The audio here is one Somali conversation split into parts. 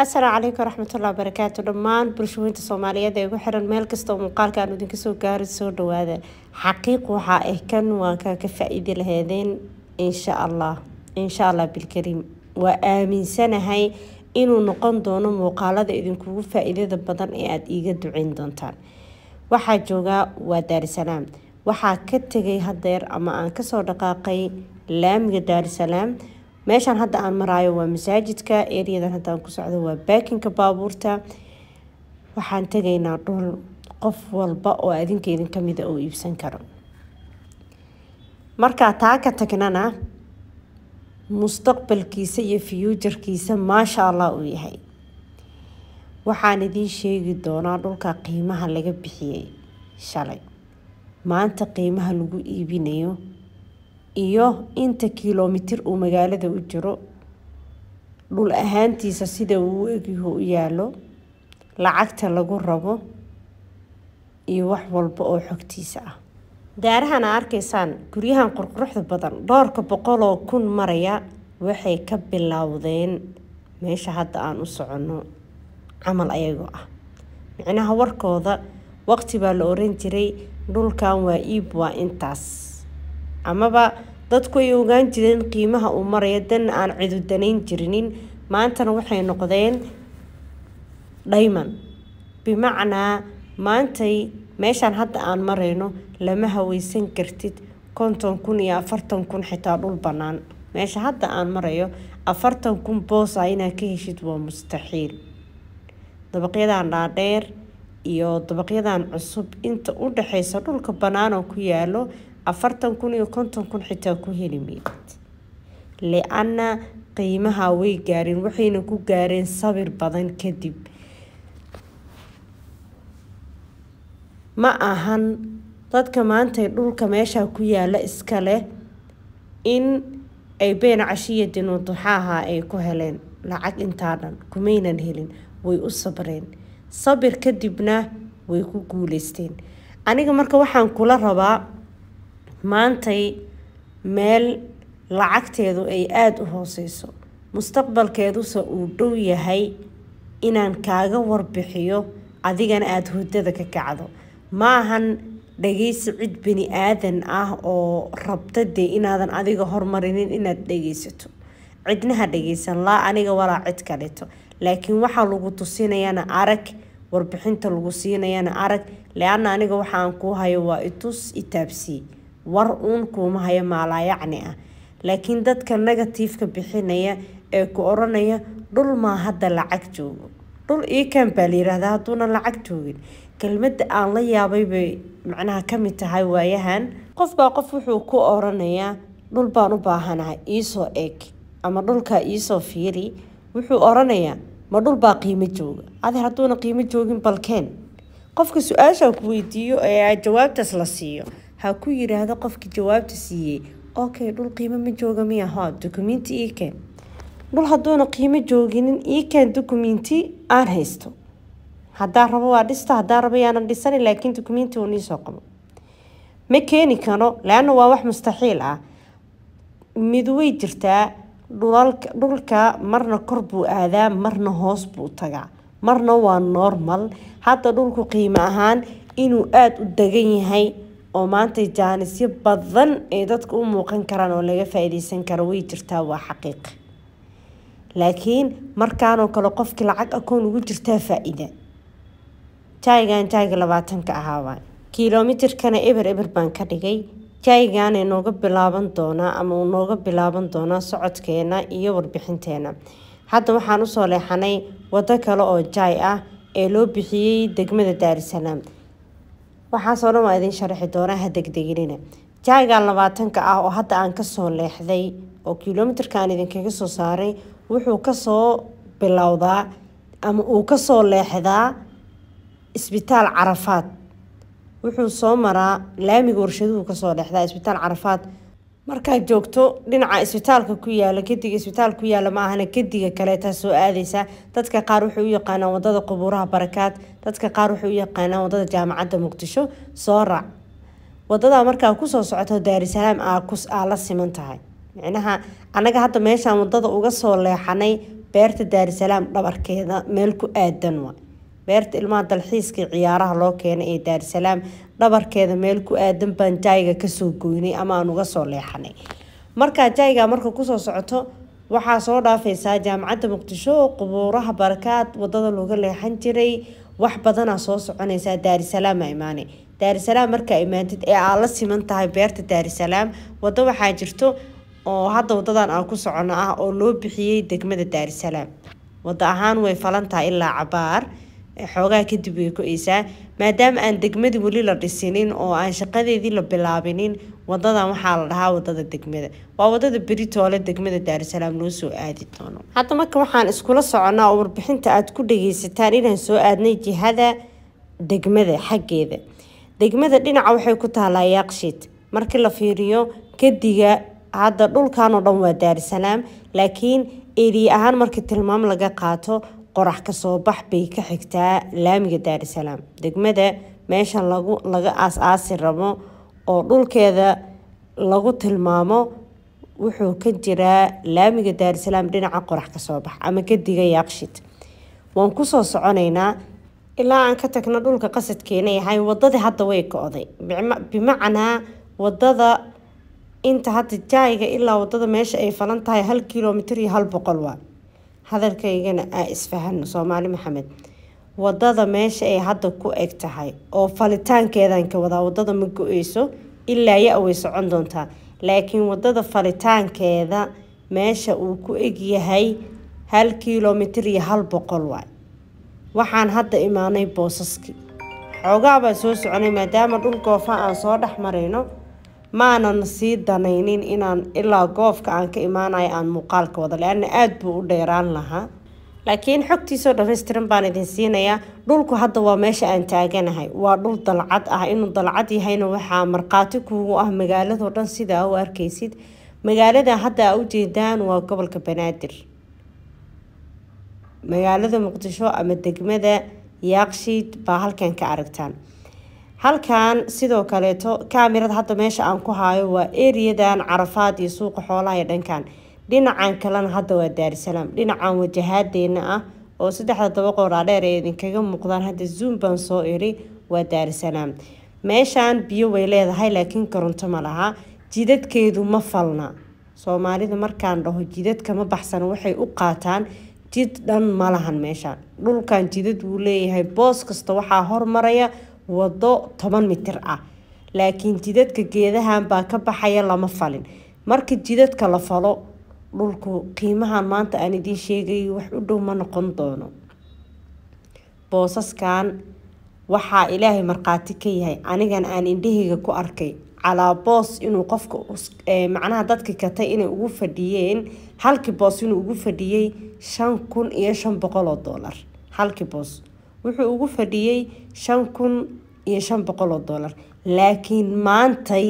asalaamu calaykum waraxmatullahi wabarakaatu dhammaan bulshooyinta soomaaliyeed ee igu xiran meel kasta oo aan idinka soo gaari soo dhawaada xaqiiq waxaa ah kan waan kaga faa-iidi laheedeen insha allah insha allah bilkariim waa aaminsanahay inuu noqon doono muuqaalada idinkugu faa-iidada badan ee aada iiga ducin doontaan waxaa joogaa waa daarisalaam waxaa ka tegay hadeer ama aan kasoo dhaqaaqay laamiga daarisalaam meeshaan hadda aan maraayo waa masaajidka eriyadan hadda aan ku socdo waa baakinka baabuurta waxaan tegaynaa dhul qof walba oo adinka adinkeydin kamida oo iibsan karo markaa taa ka tagnana mustaqbalkiisa iyo fiyuujarkiisa maasha allah uu yahay waxaan idiin sheegi doonaa dhulka qiimaha laga bixiyey shalay maanta qiimaha lagu iibinayo iyo inta kiiloomitir uu magaalada u jiro dhul ahaantiisa sida uu egyaho u yaalo lacagta lagu rabo iyo wax walba oo xogtiisa ah daarahan arkaysaan guryahan qurquruxda badan dhowrka boqoloo kun maraya waxay ka bilowdeen meesha hadda aan u soconno camal ayagoo ah micnaha warkooda waqti baa la oran jiray dhulkan waa iib waa intaas amaba dadku ay ogaan jireen qiimaha uu maraya dan aan cidudanayn jirinin maantana waxay noqdeen dhayman bimacnaa maantay meeshaan hadda aan marayno lama haweysan kartid konton kun iyo afartan kun xitaa dhul bannaan meesha hadda aan marayo afartan kun boosa ah inaad ka heshid waa mustaxiil dabaqyadan dhaadheer iyo dabaqyadan cusub inta u dhexeysa dhulka bannaan oo ku yaalo afartan kun iyo konton kun xitaa ku heli meyd li qiimaha way gaareen waxayna ku gaareen sabir badan kadib ma ahan dadka maantay dhulka meeshaa ku yaala iskale in ay been cashiya dinuduxaaha ay ku heleen lacag intaa dhan kumaynan helin way u sabreen sabir kadibna way ku guuleysteen aniga marka waxaan kula rabaa maantay meel lacagteedu ay aada u hooseyso mustaqbalkeeduse uu dhow yahay inaan kaaga warbixiyo adigana aada hudada ka kacdo maahan dhageysi cid bani-aadan ah oo rabta dee inaadan adiga hormarinin inaad dhageysato cidnaha dhageysan laa aniga walaa cid kaleto laakiin waxaa lagu tusinayana arag warbixinta lagu siinayana arag le aniga waxaan kuu hayo waa itus itaabsii war uun kuuma hayo maalaayacni ah laakiin dadka negatiifka bixinaya ee ku oranaya dhul maa hadda lacag joogo dhul iikan baa la yiraahdaa hadduunan lacag joogin kelmadda aan la yaabay bay macnaha ka mid tahay waayahan qof baa qof wuxuu ku oranayaa dhul baan u baahanahay iisoo eeg ama dhulkaa iisoo fiiri wuxuu oranayaa ma dhul baa qiimo jooga adi hadduuna qiimo joogin balkeen qofka su-aashaa ku weydiiyo ee jawaabtaas la siiyo ha ku yidhaahdo qofki jawaabta siiyey okay dhul qiimo ma jooga miya hoo dukumiinti ii keen dhul hadduuna qiimo jooginin ii keen dukumiinti aan haysto haddaa rabo waa dhista haddaa rabo yaanan dhisani laakiin dukumiinti uun iisoo qabo ma keeni karo laana waa wax mustaxiil ah mid way jirtaa dhulka marna kor buu aadaa marna hoos buu tagaa marna waa normal hadda dhulku qiimo ahaan inuu aada u degan yahay oo maanta jaanisyo badan ay dadka u muuqan karaan oo laga faa'iideysan karo way jirtaa waa xaqiiqa laakiin markaanoo kale qofkii lacag akoon ugu jirtaa faa-iida jaayigan jaayga labaatanka ahaaba kilomitirkana eber eber baan ka dhigay jaayigaana nooga bilaaban doonaa ama uu nooga bilaaban doonaa socodkeena iyo warbixinteena hadda waxaan usoo leexanay wado kale oo jaay ah ee loo bixiyey degmada daarisalaam waxaasoo dhan waa idin sharxi doonaa ha degdeginina jaagan labaatanka ah oo hadda aan kasoo leexday oo kilomitarka aan idinkaga soo saaray wuxuu kasoo bilowdaa ama uu kasoo leexdaa isbitaal carafaad wuxuu soo maraa laamiga warshaduhu kasoo leexdaa isbitaal carafaad markaad joogto dhinaca isbitaalka ku yaala gediga isbitaalka ku yaala ma ahana gediga kaleetaa soo aadaysaa dadka qaar wuxuu u yaqaanaan wadada qubuuraha barakaad dadka qaar waxay u yaqaanaan wadada jaamacadda muqdisho soo raac wadadaa markaa kusoo socoto daarisalaam aa ah, ah, la siman tahay micnaha annaga hadda meeshaan wadada uga soo leexanay beerta daarisalaam dhabarkeeda meel ku aadan wa beerta ilmaha dalxiiskii ciyaaraha loo keenay ee daarisalaam dhabarkeeda meel ku aadan baan jayga kasoo goynay ama aan uga soo leexanay markaa jayga marka kusoo socoto waxaa soo dhaafaysaa jaamacadda muqdisho oo qubuuraha barakaad wadada looga leexan jiray wax badanaa soo soconaysaa daarisalaama imaane daarisalaam markaa imaantid ee aa la siman tahay beerta daarisalaam waddo waxaa jirto oo hadda wadadan aan ku socono ah oo loo bixiyey degmada daarisalaam waddo ahaan way falantahay ilaa cabaar xoogaa kadib way go-eysaa maadaama aan degmada weli la dhisinin oo aan shaqadeedii la bilaabinin wadadan waxaa la dhahaa wadada degmada waa wadada beritoole degmada daarusalaam loo soo aadi doono hadda marka waxaan iskula soconaa oo warbixinta aad ku dhageysataan inaan soo aadnay jihada degmada xaggeeda degmada dhinaca waxay ku taalaa yaakshiid markii la fiiriyo kadiga hadda dhulkan oo dhan waa daarusalaam laakiin eriye ahaan markii tilmaam laga qaato qorax kasoo bax bay ka xigtaa laamiga daarisalaam degmada meeshan laga aas-aasi rabo oo dhulkeeda lagu tilmaamo wuxuu ka jiraa laamiga daarisalaam dhinaca qorax kasoo bax ama gediga yaaqshid waan kusoo soconaynaa ilaa aan ka tagna dhulka qasadkeena yahay wadadii hadda way ka oday bimacnaa wadada inta hadda jaayga ilaa wadada meesha ay falan tahay hal kilomitr iyo hal boqol waa hadalkaygana aa isfahanno soomaali maxamed wadada meesha ay hadda ku eg tahay oo falitaankeedan ka wadaa wadada ma go-eyso ilaa ya way socon doontaa laakiin wadada falitaankeeda meesha uu ku egyahay hal kilomitir iyo hal boqol waay waxaan hadda imaanay boosaskii xoogaabaa soo soconay maadaama dhul goofa aan soo dhex marayno maanan sii danaynin inaan ilaa goofka aan ka imaanayo aan muuqaalka wada le-anna aada buu u dheeraan lahaa laakiin xogtiisoo dhammaystiran baan idin siinayaa dhulku hadda waa meesha aan taaganahay waa dhul dalcad ah inuu dalcad yahayna waxaa markhaati kuugu ah magaaladoo dhan sidaa u arkaysid magaalada hadda aa ujeedaan waa gobolka banaadir magaalada muqdisho ama degmada yaaqshiid baa halkan ka aragtaan halkan sidoo kaleeto kaamirada hadda meesha aan ku haayo waa eriyadan carafaad iyo suuqa xoolaha ee dhankan dhinacan kalena hadda waa daarisalaam dhinacan wajahaadeenna ah oo saddexda dabaqoo dhaadheer ee idinkaga muuqdaan hadda zoom baan soo iri waa daarisalaam meeshaan biyo way leedahay laakiin koronto ma laha jidadkeedu ma falna soomaalida markaan dhaho jidadka ma baxsana waxay u qaataan jid dhan ma lahan meeshaan dhulkan jidad wuu leeyahay boos kasta waxaa hormaraya waddo toban mitir ah laakiin jidadka geedahan baa ka baxaya lama falin marka jidadka la falo dhulku qiimahan maanta aan idiin sheegay wax u dhow ma noqon doono boosaskan waxaa ilaahay markhaati ka yahay anigan aan indhahayga ku arkay calaa boos inuu qofka macnaha dadka katay inay ugu fadhiyeen halkii boos inuu ugu fadhiyey shan kun iyo shan boqoloo oo doolar halkii boos wuxuu ugu fadhiyay shan kun iyo shan boqol oo dollar laakiin maantay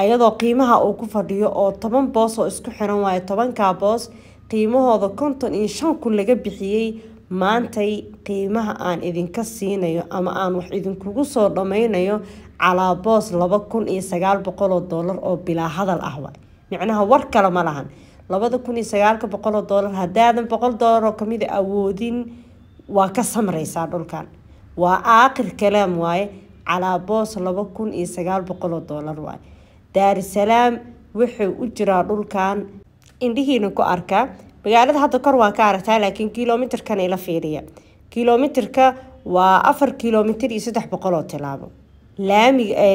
ayadoo qiimaha uu ku fadhiyo oo toban boos oo isku xiran waayo tobankaa boos qiimahooda konton iyo shan kun laga bixiyey maantay qiimaha aan idinka siinayo ama aan wax idinkugu soo dhammaynayo calaa boos laba kun iyo sagaal boqoloo dollar oo bilaa hadal ah waay micnaha war kale ma lahan labada kun iyo sagaalka boqoloo dollar haddaadan boqol dollar oo kamida ah awoodin waa ka samraysaa dhulkan waa aakir kalaam waaye calaa boos laba kun iyo sagaal boqoloo doolar waaye daarisalaam wuxuu u jiraa dhulkan indhihiina ku arkaa magaalada hadda kor waa ka aragtaa laakiin kilomitirkan ila fiiriya kilomitirka waa afar kilomitr iyo saddex boqoloo tilaabo laamiga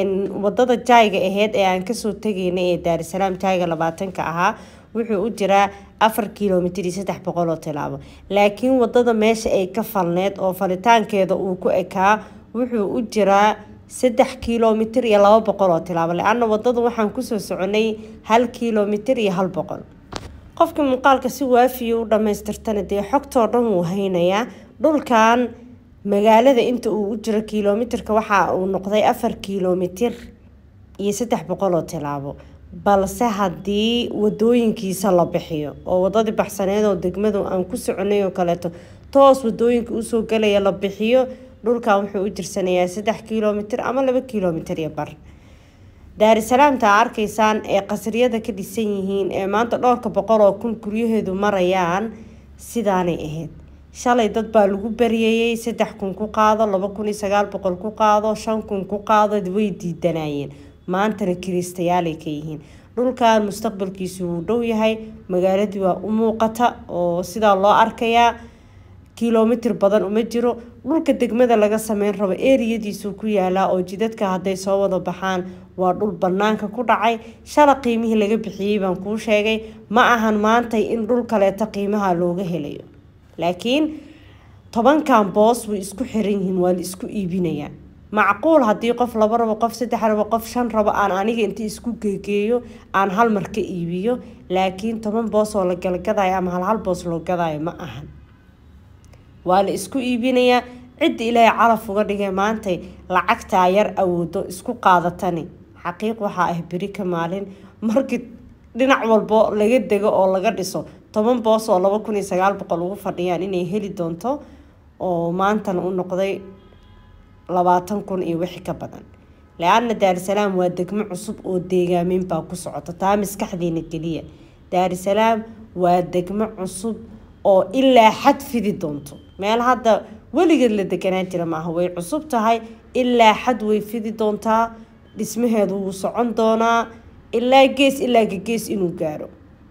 wadada jayga aheyd ee aan kasoo tegaynay ee daarisalaam jayga labaatanka ahaa wuxuu u jiraa afar kilomitr iyo saddex boqol oo tilaabo laakiin wadada meesha ay ka falneed oo falitaankeeda uu ku ekaa wuxuu u jiraa saddex kilomitr iyo laba boqol oo tilaabo le-anna waxaan kusoo soconay hal kilomitr iyo hal boqol qofkii muuqaalka si waafiya u dhamaystirtana dee xogtoo dhan wuu haynayaa dhulkan magaalada inta uu u jiro kilomitirka waxa uu noqday afar kilomitr iyo saddex boqol oo tilaabo balse haddii wadooyinkiisa la bixiyo oo wadadii baxsaneed oo degmadu aan ku soconay oo kaleeto toos wadooyinka usoo galaya la bixiyo dhulkan wuxuu u jirsanayaa saddex kilomitr ama laba kilomitr iyo bar daarisalaamta aa arkaysaan ee qasriyada ka dhisan yihiin ee maanta dhowrka boqol oo kun guryaheedu marayaan sidaanay ahayd shalay dad baa lagu baryayey saddex kun ku qaado laba kun iyo sagaal boqol ku qaado shan kun ku qaado way diidanaayeen maantana kiristayaalay ka yihiin dhulkan mustaqbalkiisu wuu dhow yahay magaaladii waa u muuqata oo sidaa loo arkayaa kilomitr badan uma jiro dhulka degmada laga sameyn rabo eriyadiisu ku yaalaa oo jidadka hadday soo wada baxaan waa dhul banaanka ku dhacay shala qiimihii laga bixiyey baan kuu sheegay ma ahan maantay in dhul kaleeta qiimaha looga helayo laakiin tobankan boos way isku xiran yihiin waa la isku iibinayaa macquul haddii qof laba rabo qof saddex rabo qof shan rabo aan aniga inta isku geegeeyo aan hal mar ka iibiyo laakiin toban boos oo la galagadayo ama halhal boos loo gadaayo ma ahan waa la isku iibinayaa cidda ilaahay calaf uga dhigay maanta lacagtaa yar awoodo isku qaadatani xaqiiq waxaa ah beri ka maalin markii dhinac walbo laga dego oo laga dhiso toban boos oo laba kun iyo sagaal boqol ugu fadhiyaan inay heli doonto oo maantana u noqday labaatan kun iyo wixii ka badan le daarisalaam waa degmo cusub oo deegaameyn baa ku socota taa maskaxdeena geliya daarisalaam waa degmo cusub oo ilaa xad fidi doonto meel hadda weligeed la deganaan jira maaha way cusub tahay ilaa xad way fidi doontaa dhismaheedu wuu socon doonaa ilaa gees ilaa gagees inuu gaaro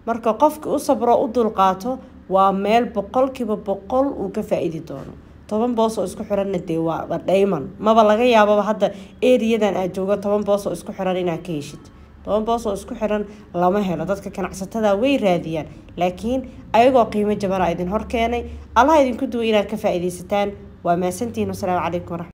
marka qofkii u sabro u dulqaato waa meel boqolkiiba boqol uu ka faa-iidi doono toban boos oo isku xiranna dee waa dhayman maba laga yaababa hadda eriyadan aad joogo toban boos oo isku xiran inaad ka heshid toban boos oo isku xiran lama helo dadka ganacsatada way raadiyaan laakiin ayagoo qiimo jabana idin hor keenay allaha idinku duwa inaad ka faa waa maasantihin wasalaamu calaykum waraxmat